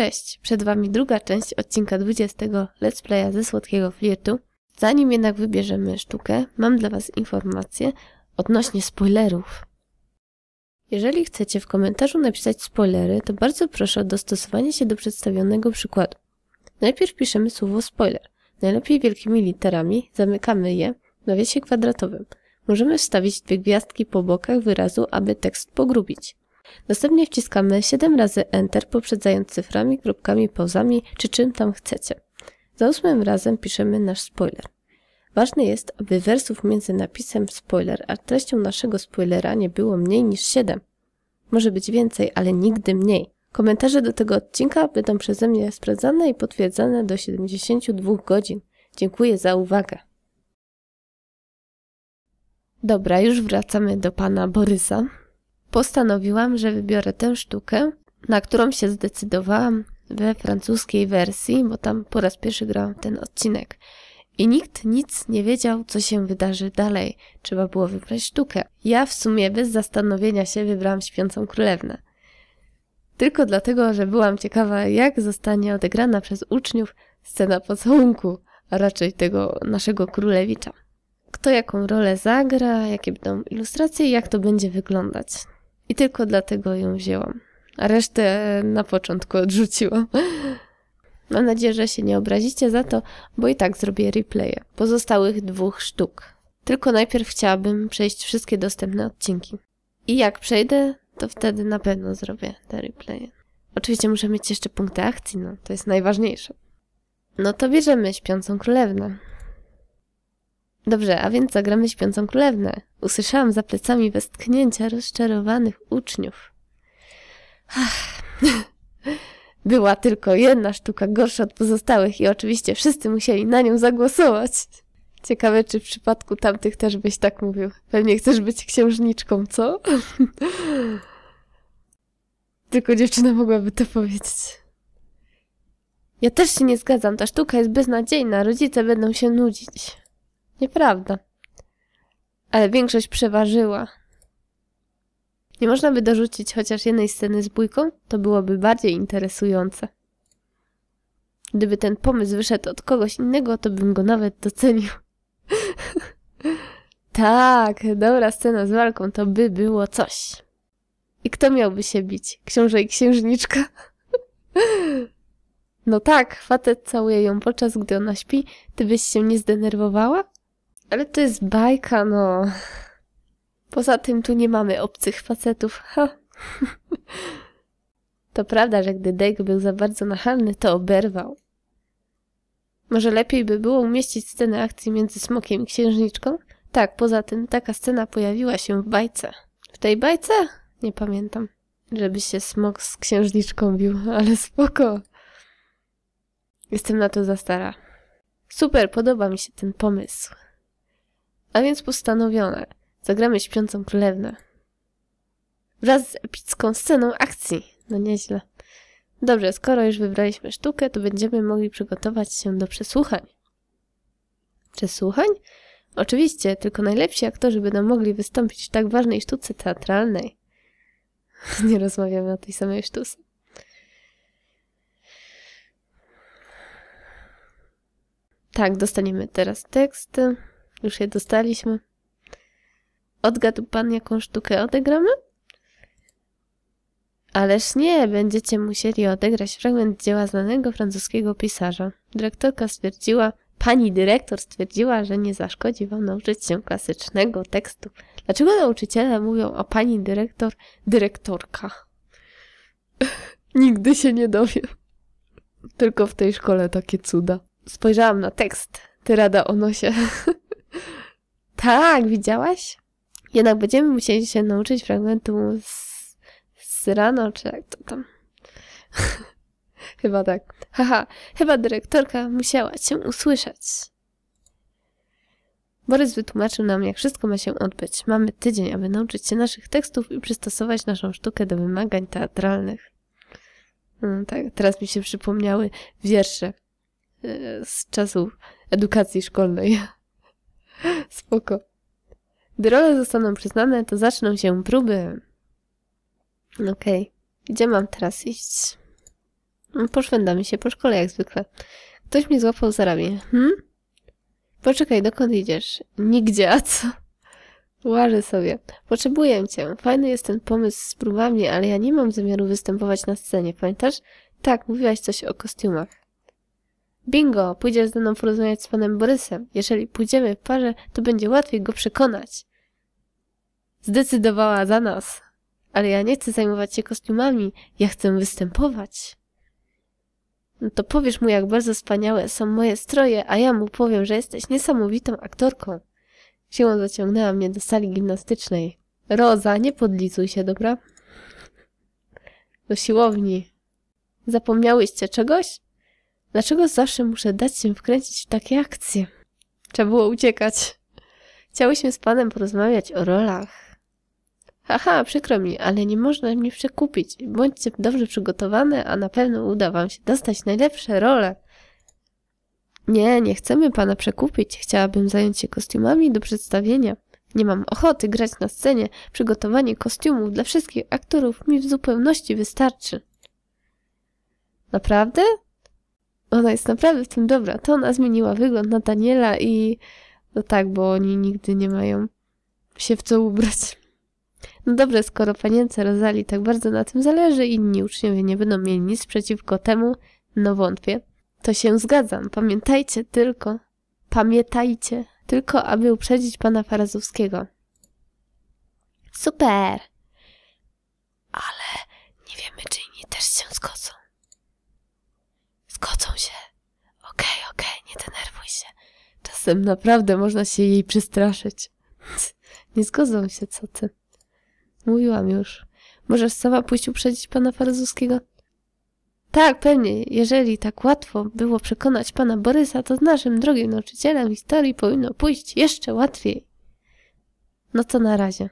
Cześć, przed Wami druga część odcinka 20 Let's Playa ze Słodkiego Flirtu. Zanim jednak wybierzemy sztukę, mam dla Was informację odnośnie spoilerów. Jeżeli chcecie w komentarzu napisać spoilery, to bardzo proszę o dostosowanie się do przedstawionego przykładu. Najpierw piszemy słowo spoiler, najlepiej wielkimi literami, zamykamy je w nawiasie kwadratowym. Możemy wstawić dwie gwiazdki po bokach wyrazu, aby tekst pogrubić. Następnie wciskamy 7 razy Enter, poprzedzając cyframi, grupkami, pauzami czy czym tam chcecie. Za ósmym razem piszemy nasz spoiler. Ważne jest, aby wersów między napisem spoiler a treścią naszego spoilera nie było mniej niż 7. Może być więcej, ale nigdy mniej. Komentarze do tego odcinka będą przeze mnie sprawdzane i potwierdzane do 72 godzin. Dziękuję za uwagę. Dobra, już wracamy do pana Borysa postanowiłam, że wybiorę tę sztukę, na którą się zdecydowałam we francuskiej wersji, bo tam po raz pierwszy grałam ten odcinek. I nikt nic nie wiedział, co się wydarzy dalej. Trzeba było wybrać sztukę. Ja w sumie bez zastanowienia się wybrałam Śpiącą Królewnę. Tylko dlatego, że byłam ciekawa, jak zostanie odegrana przez uczniów scena pocałunku, a raczej tego naszego królewicza. Kto jaką rolę zagra, jakie będą ilustracje i jak to będzie wyglądać. I tylko dlatego ją wzięłam. A resztę na początku odrzuciłam. Mam nadzieję, że się nie obrazicie za to, bo i tak zrobię replaye pozostałych dwóch sztuk. Tylko najpierw chciałabym przejść wszystkie dostępne odcinki. I jak przejdę, to wtedy na pewno zrobię te replaye. Oczywiście muszę mieć jeszcze punkty akcji, no to jest najważniejsze. No to bierzemy śpiącą królewnę. Dobrze, a więc zagramy śpiącą królewnę. Usłyszałam za plecami westchnięcia rozczarowanych uczniów. Ach. Była tylko jedna sztuka gorsza od pozostałych i oczywiście wszyscy musieli na nią zagłosować. Ciekawe, czy w przypadku tamtych też byś tak mówił. Pewnie chcesz być księżniczką, co? Tylko dziewczyna mogłaby to powiedzieć. Ja też się nie zgadzam, ta sztuka jest beznadziejna, rodzice będą się nudzić. Nieprawda. Ale większość przeważyła. Nie można by dorzucić chociaż jednej sceny z bójką, to byłoby bardziej interesujące. Gdyby ten pomysł wyszedł od kogoś innego, to bym go nawet docenił. tak, dobra scena z walką to by było coś. I kto miałby się bić? Książę i księżniczka? no tak, facet całuje ją podczas gdy ona śpi. Ty byś się nie zdenerwowała? Ale to jest bajka, no. Poza tym tu nie mamy obcych facetów. Ha. To prawda, że gdy Dake był za bardzo nachalny, to oberwał. Może lepiej by było umieścić scenę akcji między Smokiem i Księżniczką? Tak, poza tym taka scena pojawiła się w bajce. W tej bajce? Nie pamiętam. Żeby się Smok z Księżniczką bił, ale spoko. Jestem na to za stara. Super, podoba mi się ten pomysł. A więc postanowione. Zagramy śpiącą królewnę. Wraz z epicką sceną akcji. No nieźle. Dobrze, skoro już wybraliśmy sztukę, to będziemy mogli przygotować się do przesłuchań. Przesłuchań? Oczywiście, tylko najlepsi aktorzy będą mogli wystąpić w tak ważnej sztuce teatralnej. Nie rozmawiamy o tej samej sztuce. Tak, dostaniemy teraz teksty. Już je dostaliśmy. Odgadł pan, jaką sztukę odegramy? Ależ nie, będziecie musieli odegrać fragment dzieła znanego francuskiego pisarza. Dyrektorka stwierdziła, pani dyrektor stwierdziła, że nie zaszkodzi wam nauczyć się klasycznego tekstu. Dlaczego nauczyciele mówią o pani dyrektor, dyrektorka? Nigdy się nie dowiem. Tylko w tej szkole takie cuda. Spojrzałam na tekst. Ty rada o nosie. Tak, widziałaś? Jednak będziemy musieli się nauczyć fragmentu z, z rano, czy jak to tam. Chyba tak. Haha, chyba dyrektorka musiała cię usłyszeć. Borys wytłumaczył nam, jak wszystko ma się odbyć. Mamy tydzień, aby nauczyć się naszych tekstów i przystosować naszą sztukę do wymagań teatralnych. No, tak, teraz mi się przypomniały wiersze e, z czasów edukacji szkolnej. Spoko. Gdy role zostaną przyznane, to zaczną się próby. Okej. Okay. Gdzie mam teraz iść? No, Poszwędamy się po szkole jak zwykle. Ktoś mnie złapał za ramię. Hm? Poczekaj, dokąd idziesz? Nigdzie, a co? Łażę sobie. Potrzebuję cię. Fajny jest ten pomysł z próbami, ale ja nie mam zamiaru występować na scenie, pamiętasz? Tak, mówiłaś coś o kostiumach. Bingo, pójdziesz ze mną porozmawiać z panem Borysem. Jeżeli pójdziemy w parze, to będzie łatwiej go przekonać. Zdecydowała za nas. Ale ja nie chcę zajmować się kostiumami, ja chcę występować. No to powiesz mu, jak bardzo wspaniałe są moje stroje, a ja mu powiem, że jesteś niesamowitą aktorką. Siłą zaciągnęła mnie do sali gimnastycznej. Roza, nie podlicuj się, dobra? Do siłowni. Zapomniałyście czegoś? Dlaczego zawsze muszę dać się wkręcić w takie akcje? Trzeba było uciekać. Chciałyśmy z panem porozmawiać o rolach. Haha, przykro mi, ale nie można mnie przekupić. Bądźcie dobrze przygotowane, a na pewno uda wam się dostać najlepsze role. Nie, nie chcemy pana przekupić. Chciałabym zająć się kostiumami do przedstawienia. Nie mam ochoty grać na scenie. Przygotowanie kostiumów dla wszystkich aktorów mi w zupełności wystarczy. Naprawdę? ona jest naprawdę w tym dobra. To ona zmieniła wygląd Daniela i no tak, bo oni nigdy nie mają się w co ubrać. No dobre, skoro panience Rozali tak bardzo na tym zależy, inni uczniowie nie będą mieli nic przeciwko temu, no wątpię. To się zgadzam. Pamiętajcie tylko, pamiętajcie, tylko aby uprzedzić pana Farazowskiego. Super! Ale nie wiemy, czy inni też się zgodzą. Zgodzą się. Okej, okay, okej, okay, nie denerwuj się. Czasem naprawdę można się jej przestraszyć. nie zgodzą się, co ty. Mówiłam już. Możesz sama pójść uprzedzić pana Farzuskiego? Tak, pewnie. Jeżeli tak łatwo było przekonać pana Borysa, to z naszym drogim nauczycielem historii powinno pójść jeszcze łatwiej. No to na razie.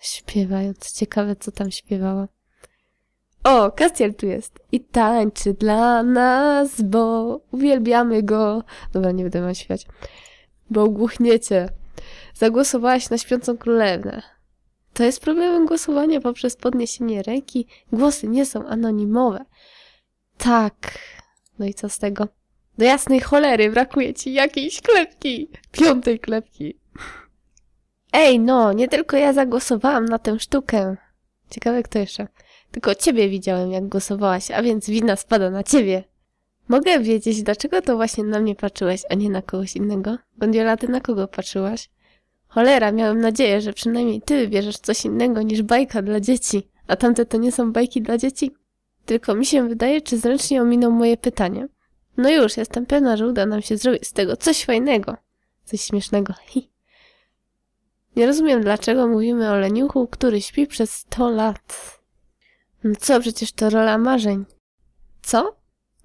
Śpiewając. Ciekawe, co tam śpiewała. O, Kastiel tu jest. I tańczy dla nas, bo uwielbiamy go. Dobra, nie będę wam śpiewać. Bo ogłuchniecie. Zagłosowałaś na śpiącą królewnę. To jest problemem głosowania poprzez podniesienie ręki. Głosy nie są anonimowe. Tak. No i co z tego? Do jasnej cholery brakuje ci jakiejś klepki. Piątej klepki. Ej, no, nie tylko ja zagłosowałam na tę sztukę. Ciekawe kto jeszcze. Tylko ciebie widziałem, jak głosowałaś, a więc wina spada na ciebie. Mogę wiedzieć, dlaczego to właśnie na mnie patrzyłeś, a nie na kogoś innego? Gondiola, ty na kogo patrzyłaś? Cholera, miałem nadzieję, że przynajmniej ty wybierzesz coś innego niż bajka dla dzieci. A tamte to nie są bajki dla dzieci? Tylko mi się wydaje, czy zręcznie ominął moje pytanie. No już, jestem pewna, że uda nam się zrobić z tego coś fajnego. Coś śmiesznego. Hi. Nie rozumiem, dlaczego mówimy o leniuchu, który śpi przez 100 lat. No co, przecież to rola marzeń. Co?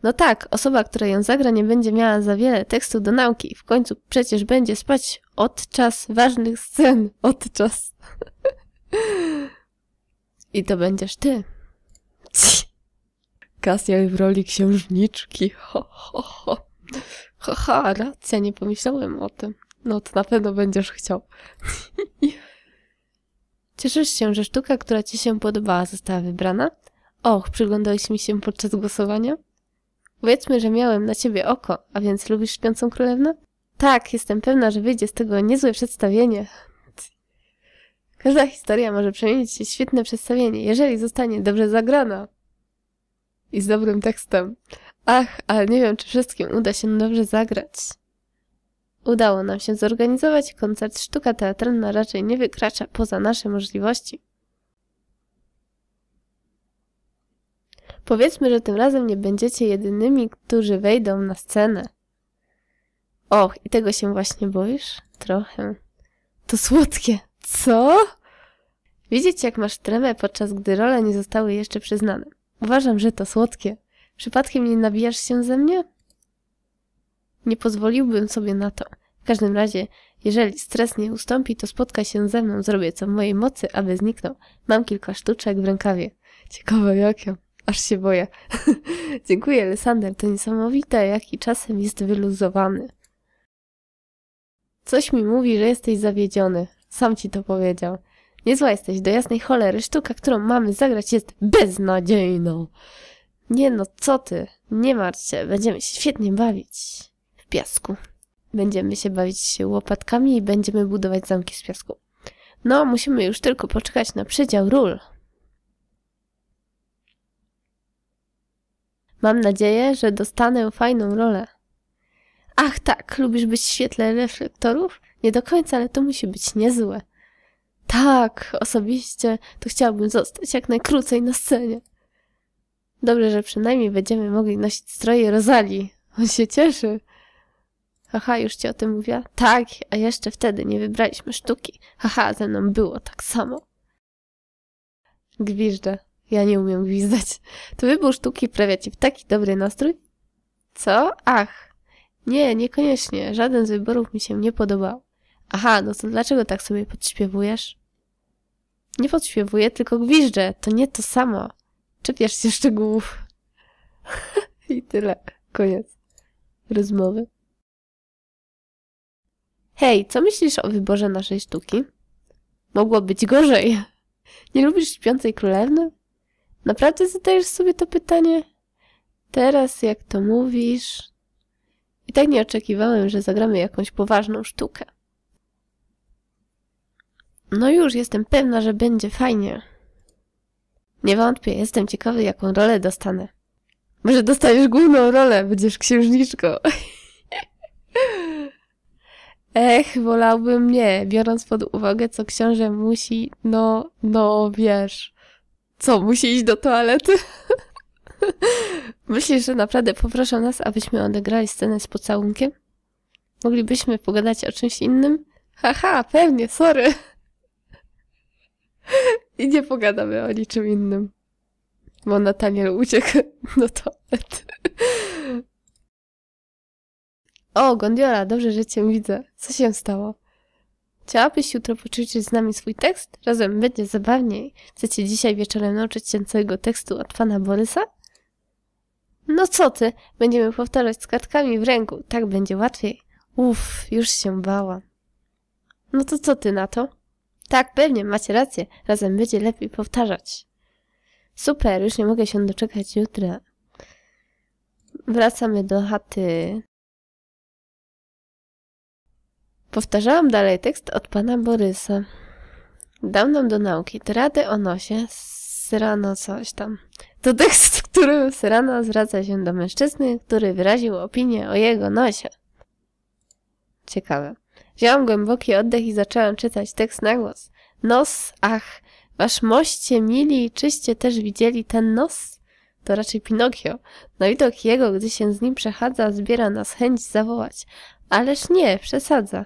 No tak, osoba, która ją zagra, nie będzie miała za wiele tekstu do nauki i w końcu przecież będzie spać od czas ważnych scen. Od czas. I to będziesz ty. Kasia w roli księżniczki. Ho, ho, ho. Haha, racja, nie pomyślałem o tym. No to na pewno będziesz chciał. Cieszysz się, że sztuka, która Ci się podobała, została wybrana? Och, przyglądałeś mi się podczas głosowania? Powiedzmy, że miałem na Ciebie oko, a więc lubisz śpiącą królewnę? Tak, jestem pewna, że wyjdzie z tego niezłe przedstawienie. Każda historia może przemienić się w świetne przedstawienie, jeżeli zostanie dobrze zagrana. I z dobrym tekstem. Ach, ale nie wiem, czy wszystkim uda się dobrze zagrać. Udało nam się zorganizować koncert. Sztuka teatralna raczej nie wykracza poza nasze możliwości. Powiedzmy, że tym razem nie będziecie jedynymi, którzy wejdą na scenę. Och, i tego się właśnie boisz? Trochę. To słodkie. Co? Widzicie, jak masz tremę, podczas gdy role nie zostały jeszcze przyznane. Uważam, że to słodkie. Przypadkiem nie nabijasz się ze mnie? Nie pozwoliłbym sobie na to każdym razie, jeżeli stres nie ustąpi, to spotka się ze mną, zrobię co w mojej mocy, aby zniknął. Mam kilka sztuczek w rękawie. Ciekawe jakie. Aż się boję. Dziękuję, Alessander. To niesamowite, jaki czasem jest wyluzowany. Coś mi mówi, że jesteś zawiedziony. Sam ci to powiedział. Niezła jesteś, do jasnej cholery. Sztuka, którą mamy zagrać jest beznadziejną. Nie no, co ty? Nie martw się, będziemy świetnie bawić. W piasku. Będziemy się bawić łopatkami i będziemy budować zamki z piasku. No, musimy już tylko poczekać na przedział ról. Mam nadzieję, że dostanę fajną rolę. Ach tak, lubisz być w świetle reflektorów? Nie do końca, ale to musi być niezłe. Tak, osobiście to chciałbym zostać jak najkrócej na scenie. Dobrze, że przynajmniej będziemy mogli nosić stroje Rozali. On się cieszy. Haha, już ci o tym mówiła? Tak, a jeszcze wtedy nie wybraliśmy sztuki. Haha, ze mną było tak samo. Gwizdzę. Ja nie umiem gwizdać. To wybór sztuki wprawia ci w taki dobry nastrój? Co? Ach. Nie, niekoniecznie. Żaden z wyborów mi się nie podobał. Aha, no to dlaczego tak sobie podśpiewujesz? Nie podśpiewuję, tylko gwizdżę. To nie to samo. Czepiasz się szczegółów. I tyle. Koniec rozmowy. Hej, co myślisz o wyborze naszej sztuki? Mogło być gorzej. Nie lubisz śpiącej królewny? Naprawdę zadajesz sobie to pytanie? Teraz, jak to mówisz... I tak nie oczekiwałem, że zagramy jakąś poważną sztukę. No już, jestem pewna, że będzie fajnie. Nie wątpię, jestem ciekawy, jaką rolę dostanę. Może dostaniesz główną rolę, będziesz księżniczką. Ech, wolałbym nie, biorąc pod uwagę, co książę musi, no, no, wiesz. Co, musi iść do toalety? Myślisz, że naprawdę poproszą nas, abyśmy odegrali scenę z pocałunkiem? Moglibyśmy pogadać o czymś innym? Haha, pewnie, sorry. I nie pogadamy o niczym innym. Bo Nataniel uciekł do toalety. O, Gondiola, dobrze, że cię widzę. Co się stało? Chciałabyś jutro poćwiczyć z nami swój tekst? Razem będzie zabawniej. Chcecie dzisiaj wieczorem nauczyć się całego tekstu od pana Borysa? No co ty, będziemy powtarzać z kartkami w ręku, tak będzie łatwiej. Uff, już się bałam. No to co ty na to? Tak, pewnie, macie rację, razem będzie lepiej powtarzać. Super, już nie mogę się doczekać jutra. Wracamy do chaty. Powtarzałam dalej tekst od pana Borysa. Dał nam do nauki Rady o nosie syrano coś tam. To tekst, w którym syrano zwraca się do mężczyzny, który wyraził opinię o jego nosie. Ciekawe. Wziąłam głęboki oddech i zaczęłam czytać tekst na głos. Nos, ach, wasz moście mili czyście też widzieli ten nos? To raczej Pinokio. Na widok jego, gdy się z nim przechadza, zbiera nas chęć zawołać. Ależ nie, przesadza.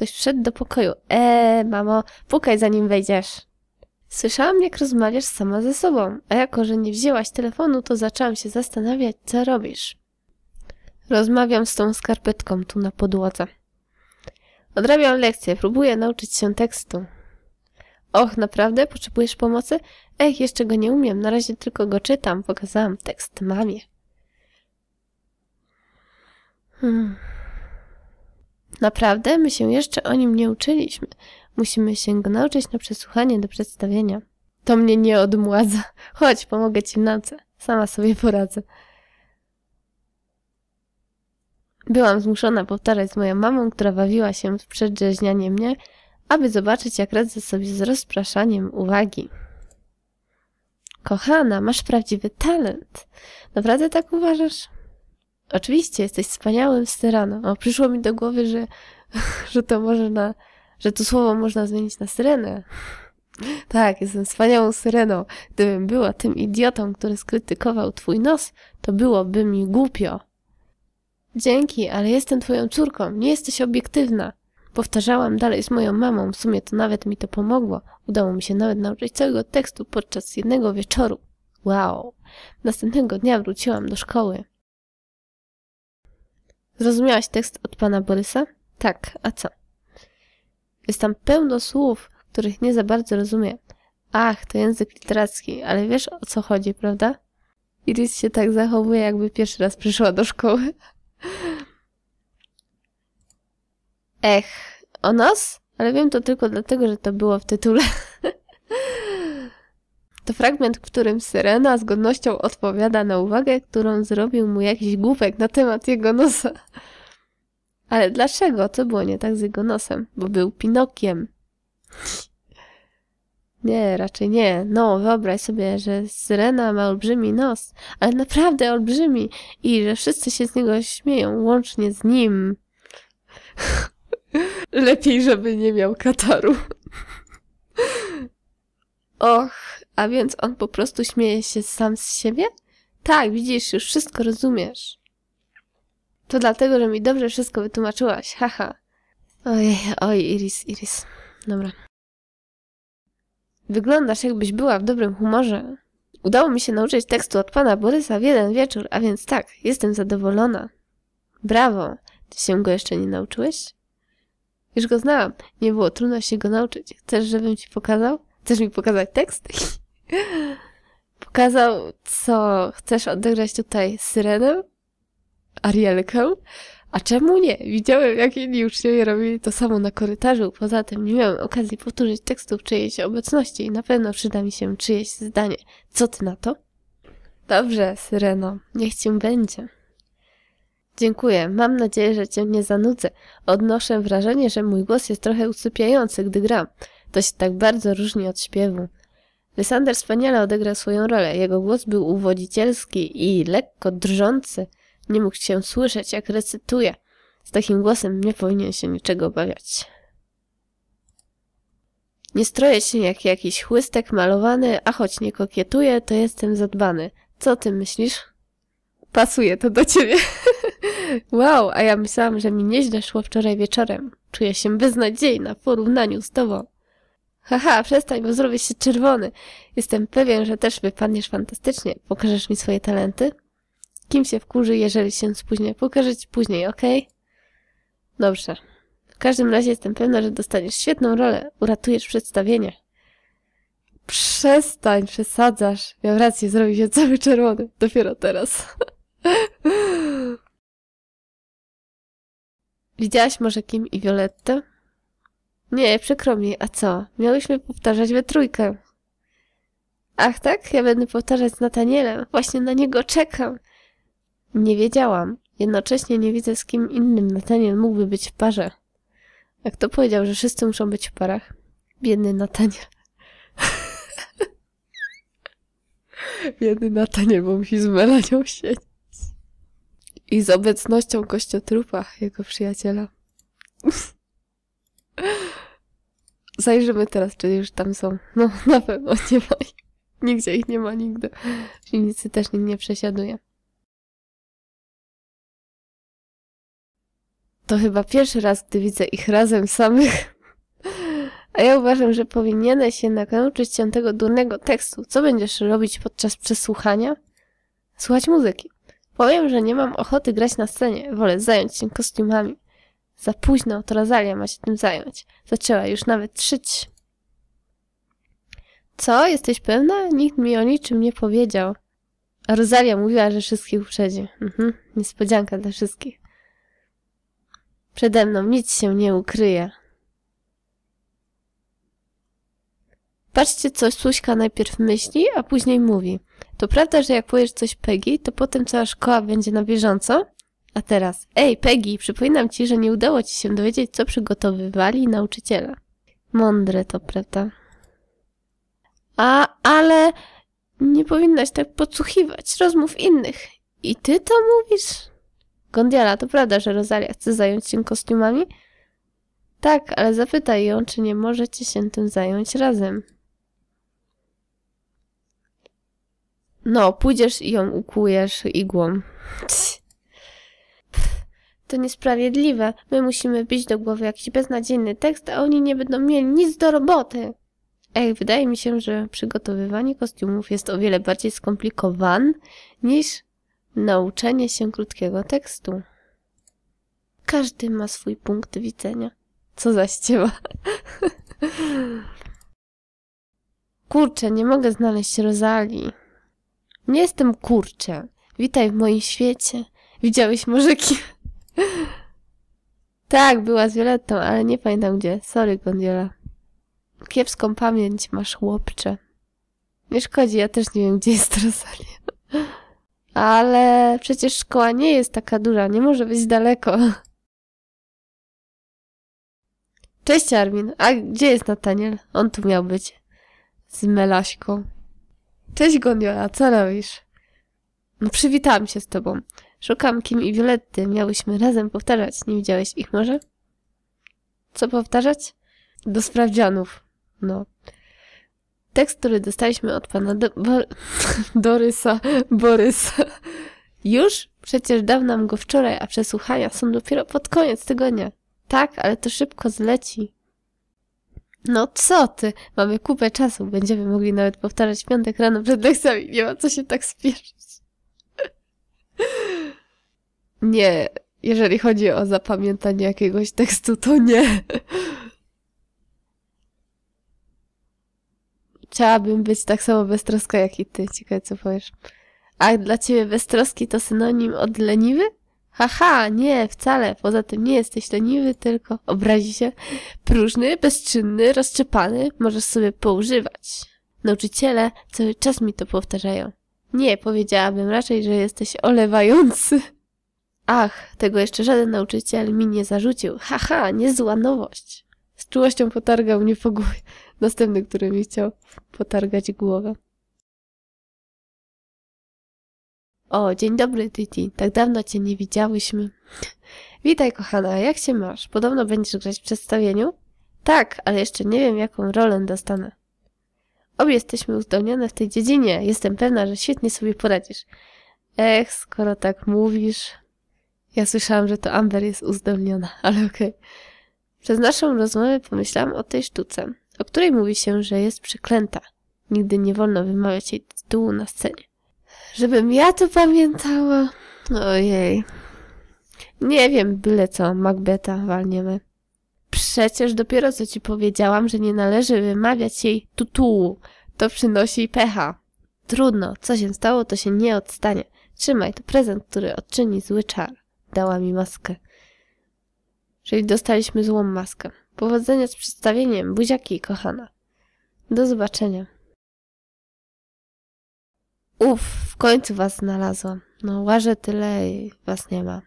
Ktoś wszedł do pokoju. Eee, mamo, pukaj zanim wejdziesz. Słyszałam, jak rozmawiasz sama ze sobą, a jako, że nie wzięłaś telefonu, to zaczęłam się zastanawiać, co robisz. Rozmawiam z tą skarpetką tu na podłodze. Odrabiam lekcję, próbuję nauczyć się tekstu. Och, naprawdę? Potrzebujesz pomocy? Ech, jeszcze go nie umiem, na razie tylko go czytam. Pokazałam tekst mamie. Hmm. Naprawdę, my się jeszcze o nim nie uczyliśmy. Musimy się go nauczyć na przesłuchanie do przedstawienia. To mnie nie odmładza. Chodź, pomogę ci w nocy. Sama sobie poradzę. Byłam zmuszona powtarzać z moją mamą, która bawiła się w przedrzeźnianie mnie, aby zobaczyć, jak radzę sobie z rozpraszaniem uwagi. Kochana, masz prawdziwy talent. Naprawdę tak uważasz? oczywiście jesteś wspaniałym syreną. A przyszło mi do głowy, że, że to można, że to słowo można zmienić na syrenę. Tak, jestem wspaniałą syreną. Gdybym była tym idiotą, który skrytykował twój nos, to byłoby mi głupio. Dzięki, ale jestem twoją córką, nie jesteś obiektywna. Powtarzałam dalej z moją mamą, w sumie to nawet mi to pomogło. Udało mi się nawet nauczyć całego tekstu podczas jednego wieczoru. Wow. Następnego dnia wróciłam do szkoły. Zrozumiałaś tekst od pana Borysa? Tak, a co? Jest tam pełno słów, których nie za bardzo rozumiem. Ach, to język literacki, ale wiesz o co chodzi, prawda? Iris się tak zachowuje, jakby pierwszy raz przyszła do szkoły. Ech, o nas? Ale wiem to tylko dlatego, że to było w tytule. To fragment, w którym Syrena z godnością odpowiada na uwagę, którą zrobił mu jakiś głupek na temat jego nosa. Ale dlaczego? Co było nie tak z jego nosem? Bo był Pinokiem. Nie, raczej nie. No, wyobraź sobie, że Syrena ma olbrzymi nos, ale naprawdę olbrzymi i że wszyscy się z niego śmieją, łącznie z nim. Lepiej, żeby nie miał kataru. Och, a więc on po prostu śmieje się sam z siebie? Tak, widzisz, już wszystko rozumiesz. To dlatego, że mi dobrze wszystko wytłumaczyłaś, haha. Oj, oj, Iris, Iris. Dobra. Wyglądasz, jakbyś była w dobrym humorze. Udało mi się nauczyć tekstu od pana Borysa w jeden wieczór, a więc tak, jestem zadowolona. Brawo! Ty się go jeszcze nie nauczyłeś? Już go znałam. Nie było trudno się go nauczyć. Chcesz, żebym ci pokazał? Chcesz mi pokazać tekst? Pokazał, co chcesz odegrać tutaj Syrenę, Arielkę, a czemu nie? Widziałem, jak inni uczniowie robili to samo na korytarzu. Poza tym nie miałem okazji powtórzyć tekstów czyjejś obecności i na pewno przyda mi się czyjeś zdanie. Co ty na to? Dobrze, Syreno, niech cię będzie. Dziękuję. Mam nadzieję, że cię nie zanudzę. Odnoszę wrażenie, że mój głos jest trochę usypiający, gdy gram. To się tak bardzo różni od śpiewu. Lysander wspaniale odegrał swoją rolę. Jego głos był uwodzicielski i lekko drżący. Nie mógł się słyszeć, jak recytuje. Z takim głosem nie powinien się niczego obawiać. Nie stroję się jak jakiś chłystek malowany, a choć nie kokietuję, to jestem zadbany. Co ty myślisz? Pasuje to do ciebie. wow, a ja myślałam, że mi nieźle szło wczoraj wieczorem. Czuję się beznadziejna w porównaniu z tobą. Haha, przestań, bo zrobię się czerwony. Jestem pewien, że też wypadniesz fantastycznie. Pokażesz mi swoje talenty? Kim się wkurzy, jeżeli się spóźnię? Pokażę ci później, ok? Dobrze. W każdym razie jestem pewna, że dostaniesz świetną rolę. Uratujesz przedstawienie. Przestań, przesadzasz. Miał rację, zrobi się cały czerwony. Dopiero teraz. Widziałaś może Kim i Violettę? Nie, przykro mi, a co? Miałyśmy powtarzać we trójkę. Ach tak? Ja będę powtarzać z Natanielem. Właśnie na niego czekam. Nie wiedziałam. Jednocześnie nie widzę z kim innym Nataniel mógłby być w parze. A kto powiedział, że wszyscy muszą być w parach? Biedny Nataniel. Biedny Nataniel, bo musi z Melanią siedzieć. I z obecnością kościotrupa, jego przyjaciela. Zajrzymy teraz, czy już tam są. No, na pewno nie ma ich. Nigdzie ich nie ma nigdy. Silnicy też nikt nie przesiaduje. To chyba pierwszy raz, gdy widzę ich razem samych. A ja uważam, że powinieneś się nauczyć się tego durnego tekstu. Co będziesz robić podczas przesłuchania? Słuchać muzyki. Powiem, że nie mam ochoty grać na scenie. Wolę zająć się kostiumami. Za późno, to Rosalia ma się tym zająć. Zaczęła już nawet szyć. Co? Jesteś pewna? Nikt mi o niczym nie powiedział. A Rosalia mówiła, że wszystkich uprzedzi. Mhm, niespodzianka dla wszystkich. Przede mną nic się nie ukryje. Patrzcie, co Suśka najpierw myśli, a później mówi. To prawda, że jak powiesz coś Peggy, to potem cała szkoła będzie na bieżąco? A teraz, ej Peggy, przypominam ci, że nie udało ci się dowiedzieć, co przygotowywali nauczyciele. Mądre to, prawda? A, ale nie powinnaś tak podsłuchiwać rozmów innych. I ty to mówisz? Gondiala, to prawda, że Rosalia chce zająć się kostiumami? Tak, ale zapytaj ją, czy nie możecie się tym zająć razem. No, pójdziesz i ją ukłujesz igłą. Cii. To niesprawiedliwe. My musimy bić do głowy jakiś beznadziejny tekst, a oni nie będą mieli nic do roboty. Ej, wydaje mi się, że przygotowywanie kostiumów jest o wiele bardziej skomplikowane niż nauczenie się krótkiego tekstu. Każdy ma swój punkt widzenia. Co za ściewa. Kurczę, nie mogę znaleźć Rozali. Nie jestem kurczę. Witaj w moim świecie. Widziałeś może kim... Tak, była z Violettą, ale nie pamiętam gdzie. Sorry, Gondiola. Kiepską pamięć masz, chłopcze. Nie szkodzi, ja też nie wiem, gdzie jest Rosalia. Ale przecież szkoła nie jest taka duża, nie może być daleko. Cześć, Armin. A gdzie jest Nataniel? On tu miał być. Z Melaśką. Cześć, Gondiola, co robisz? No, przywitałam się z tobą. Szukam Kim i Violetty. Miałyśmy razem powtarzać. Nie widziałeś ich może? Co powtarzać? Do sprawdzianów. No. Tekst, który dostaliśmy od pana Do Bo Dorysa Borysa. Już? Przecież dał nam go wczoraj, a przesłuchania są dopiero pod koniec tygodnia. Tak, ale to szybko zleci. No co ty? Mamy kupę czasu. Będziemy mogli nawet powtarzać piątek rano przed lekcjami. Nie ma co się tak spieszyć. Nie, jeżeli chodzi o zapamiętanie jakiegoś tekstu, to nie. Chciałabym być tak samo beztroska jak i ty. Ciekawe, co powiesz. A dla ciebie beztroski to synonim od leniwy? Haha, nie, wcale. Poza tym nie jesteś leniwy, tylko obrazi się. Próżny, bezczynny, rozczepany. Możesz sobie poużywać. Nauczyciele cały czas mi to powtarzają. Nie, powiedziałabym raczej, że jesteś olewający. Ach, tego jeszcze żaden nauczyciel mi nie zarzucił. Haha, niezła nowość. Z czułością potargał mnie po głowie. Następny, który mi chciał potargać głowę. O, dzień dobry, Titi. Tak dawno cię nie widziałyśmy. Witaj, kochana. Jak się masz? Podobno będziesz grać w przedstawieniu? Tak, ale jeszcze nie wiem, jaką rolę dostanę. Obie jesteśmy uzdolnione w tej dziedzinie. Jestem pewna, że świetnie sobie poradzisz. Ech, skoro tak mówisz. Ja słyszałam, że to Amber jest uzdolniona, ale okej. Okay. Przez naszą rozmowę pomyślałam o tej sztuce, o której mówi się, że jest przeklęta. Nigdy nie wolno wymawiać jej tytułu na scenie. Żebym ja to pamiętała. Ojej. Nie wiem, byle co, Macbeta walniemy. Przecież dopiero co ci powiedziałam, że nie należy wymawiać jej tytułu. To przynosi pecha. Trudno, co się stało, to się nie odstanie. Trzymaj, to prezent, który odczyni zły czar dała mi maskę. Czyli dostaliśmy złą maskę. Powodzenia z przedstawieniem, buziaki, kochana. Do zobaczenia. Uff, w końcu was znalazłam. No, łażę tyle i was nie ma.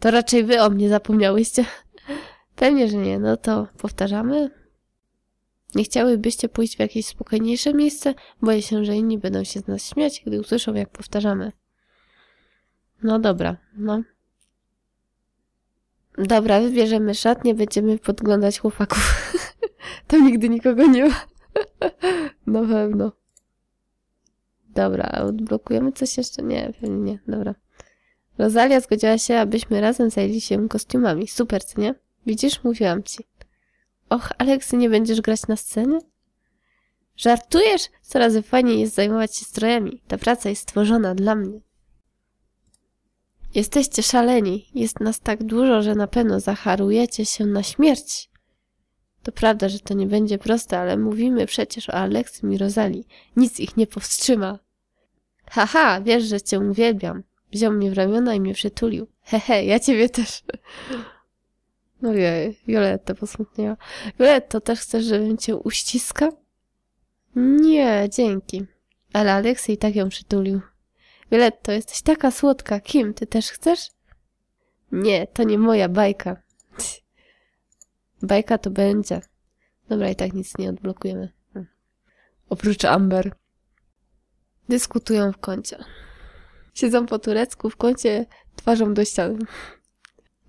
To raczej wy o mnie zapomniałyście. Pewnie, że nie. No to powtarzamy. Nie chciałybyście pójść w jakieś spokojniejsze miejsce? Boję się, że inni będą się z nas śmiać, gdy usłyszą, jak powtarzamy. No dobra, no. Dobra, wybierzemy nie będziemy podglądać chłopaków. To nigdy nikogo nie ma. Na pewno. Dobra, odblokujemy coś jeszcze? Nie, pewnie nie. Dobra. Rosalia zgodziła się, abyśmy razem zajęli się kostiumami. Super, co nie? Widzisz? Mówiłam ci. Och, Aleksy, nie będziesz grać na scenie? Żartujesz? Coraz fajniej jest zajmować się strojami. Ta praca jest stworzona dla mnie. Jesteście szaleni, jest nas tak dużo, że na pewno zacharujecie się na śmierć. To prawda, że to nie będzie proste, ale mówimy przecież o Aleksym i Rozali. Nic ich nie powstrzyma. Haha, wiesz, że cię uwielbiam. Wziął mnie w ramiona i mnie przytulił. Hehe, ja ciebie też. No jej, Violetta posmutniała. Violetto, też chcesz, żebym cię uściskał? Nie, dzięki. Ale Aleksy i tak ją przytulił. Violetto, jesteś taka słodka. Kim, ty też chcesz? Nie, to nie moja bajka. Bajka to będzie. Dobra, i tak nic nie odblokujemy. Hmm. Oprócz Amber. Dyskutują w kącie. Siedzą po turecku w kącie twarzą do ściany.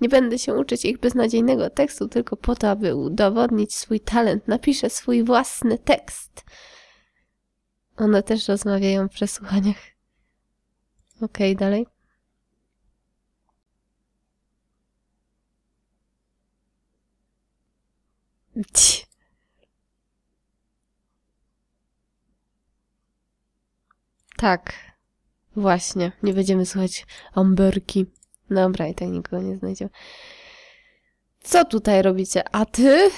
Nie będę się uczyć ich beznadziejnego tekstu tylko po to, aby udowodnić swój talent. Napiszę swój własny tekst. One też rozmawiają w przesłuchaniach. Okej, okay, dalej. Cii. Tak, właśnie. Nie będziemy słuchać amberki. Dobra, i tak nikogo nie znajdziemy. Co tutaj robicie? A ty?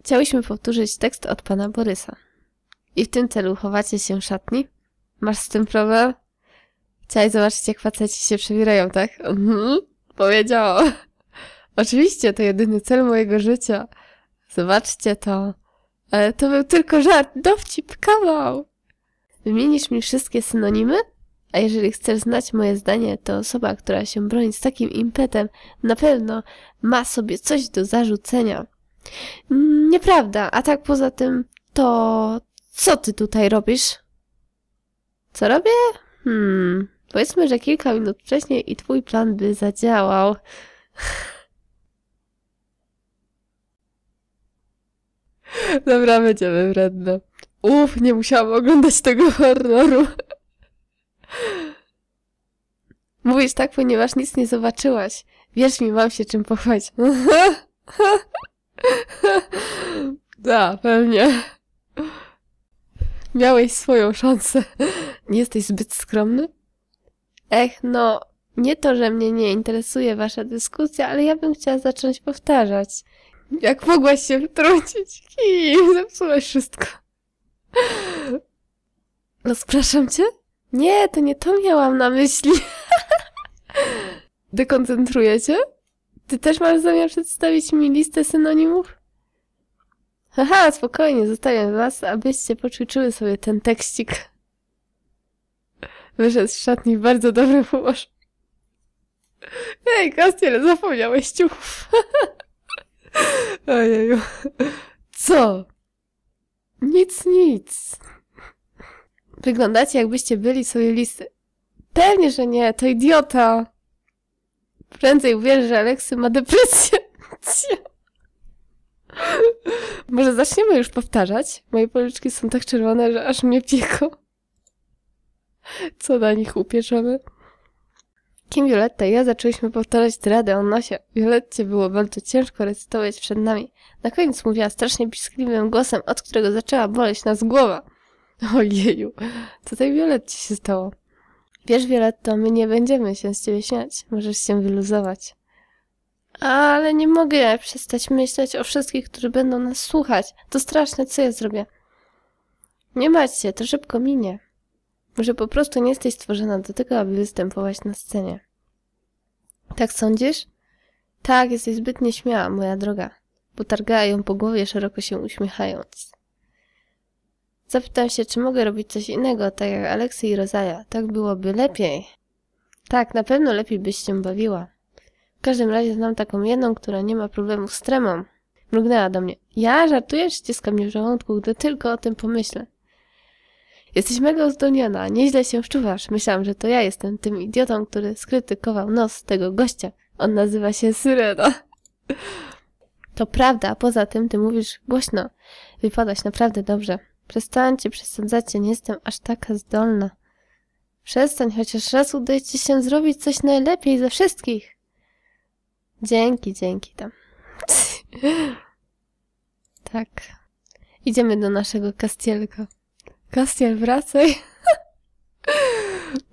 Chciałyśmy powtórzyć tekst od pana Borysa. I w tym celu chowacie się w szatni? Masz z tym problem? Chciałaś zobaczyć, jak faceci się przebierają, tak? Mhm, powiedziałam. Oczywiście, to jedyny cel mojego życia. Zobaczcie to. Ale to był tylko żart, dowcip, kawał. Wymienisz mi wszystkie synonimy? A jeżeli chcesz znać moje zdanie, to osoba, która się broni z takim impetem, na pewno ma sobie coś do zarzucenia. Nieprawda, a tak poza tym, to co ty tutaj robisz? Co robię? Hmm, Powiedzmy, że kilka minut wcześniej i twój plan by zadziałał. Dobra, będziemy wredne. Uff, nie musiałam oglądać tego horroru. Mówisz tak, ponieważ nic nie zobaczyłaś. Wierz mi, mam się czym pochwać. da, pewnie. Miałeś swoją szansę. Nie jesteś zbyt skromny? Ech, no, nie to, że mnie nie interesuje wasza dyskusja, ale ja bym chciała zacząć powtarzać. Jak mogłaś się wtrącić? Kij, zepsułaś wszystko. Rozpraszam cię? Nie, to nie to miałam na myśli. Dekoncentruję cię? Ty też masz zamiar przedstawić mi listę synonimów? Haha, spokojnie, zostawiam was, abyście poćwiczyły sobie ten tekstik. Wyszedł z szatni w bardzo dobrym humorze. Ej, Kastiel, zapomniałeś ciuchów. Ojeju. Co? Nic, nic. Wyglądacie, jakbyście byli sobie listy. Pewnie, że nie, to idiota. Prędzej uwierzę, że Aleksy ma depresję. Może zaczniemy już powtarzać? Moje policzki są tak czerwone, że aż mnie pieką. Co na nich upieczemy? Kim Violetta i ja zaczęliśmy powtarzać radę o nosie. Violetcie było bardzo ciężko recytować przed nami. Na koniec mówiła strasznie piskliwym głosem, od którego zaczęła boleć nas głowa. Ojeju, co tej Violetcie się stało? Wiesz, Violetto, my nie będziemy się z ciebie śmiać. Możesz się wyluzować. Ale nie mogę przestać myśleć o wszystkich, którzy będą nas słuchać. To straszne, co ja zrobię. Nie macie, to szybko minie że po prostu nie jesteś stworzona do tego, aby występować na scenie. Tak sądzisz? Tak, jesteś zbyt nieśmiała, moja droga. Potargała ją po głowie, szeroko się uśmiechając. Zapytam się, czy mogę robić coś innego, tak jak Aleksy i Rozaja. Tak byłoby lepiej. Tak, na pewno lepiej byś się bawiła. W każdym razie znam taką jedną, która nie ma problemów z tremą. Mrugnęła do mnie. Ja żartuję, Ściska mnie w żołądku, gdy tylko o tym pomyślę. Jesteś mega uzdolniona, nieźle się wczuwasz. Myślałam, że to ja jestem tym idiotą, który skrytykował nos tego gościa. On nazywa się Syrena. To prawda, poza tym ty mówisz głośno. Wypadasz naprawdę dobrze. Przestańcie, przesadzacie, nie jestem aż taka zdolna. Przestań, chociaż raz udaje się zrobić coś najlepiej ze wszystkich. Dzięki, dzięki tam. tak. Idziemy do naszego kastielka. Kastiel, wracaj.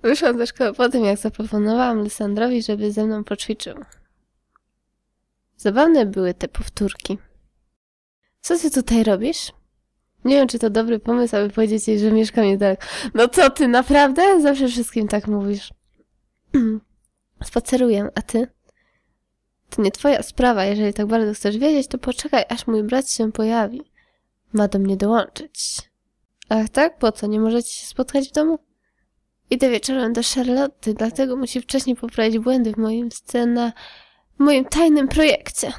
Wyszłam ze szkoły po tym, jak zaproponowałam Lysandrowi, żeby ze mną poćwiczył. Zabawne były te powtórki. Co ty tutaj robisz? Nie wiem, czy to dobry pomysł, aby powiedzieć jej, że mieszkam niedaleko. No co ty, naprawdę? Zawsze wszystkim tak mówisz. Spaceruję, a ty? To nie twoja sprawa, jeżeli tak bardzo chcesz wiedzieć, to poczekaj, aż mój brat się pojawi. Ma do mnie dołączyć. Ach tak? Po co? Nie możecie się spotkać w domu? Idę wieczorem do Charlotte, dlatego musi wcześniej poprawić błędy w moim scena... w moim tajnym projekcie.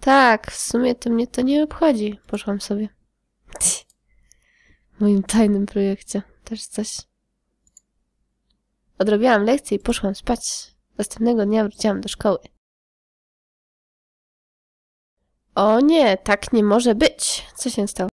Tak, w sumie to mnie to nie obchodzi. Poszłam sobie. W moim tajnym projekcie. Też coś. Odrobiłam lekcję i poszłam spać. Następnego dnia wróciłam do szkoły. O nie, tak nie może być. Co się stało?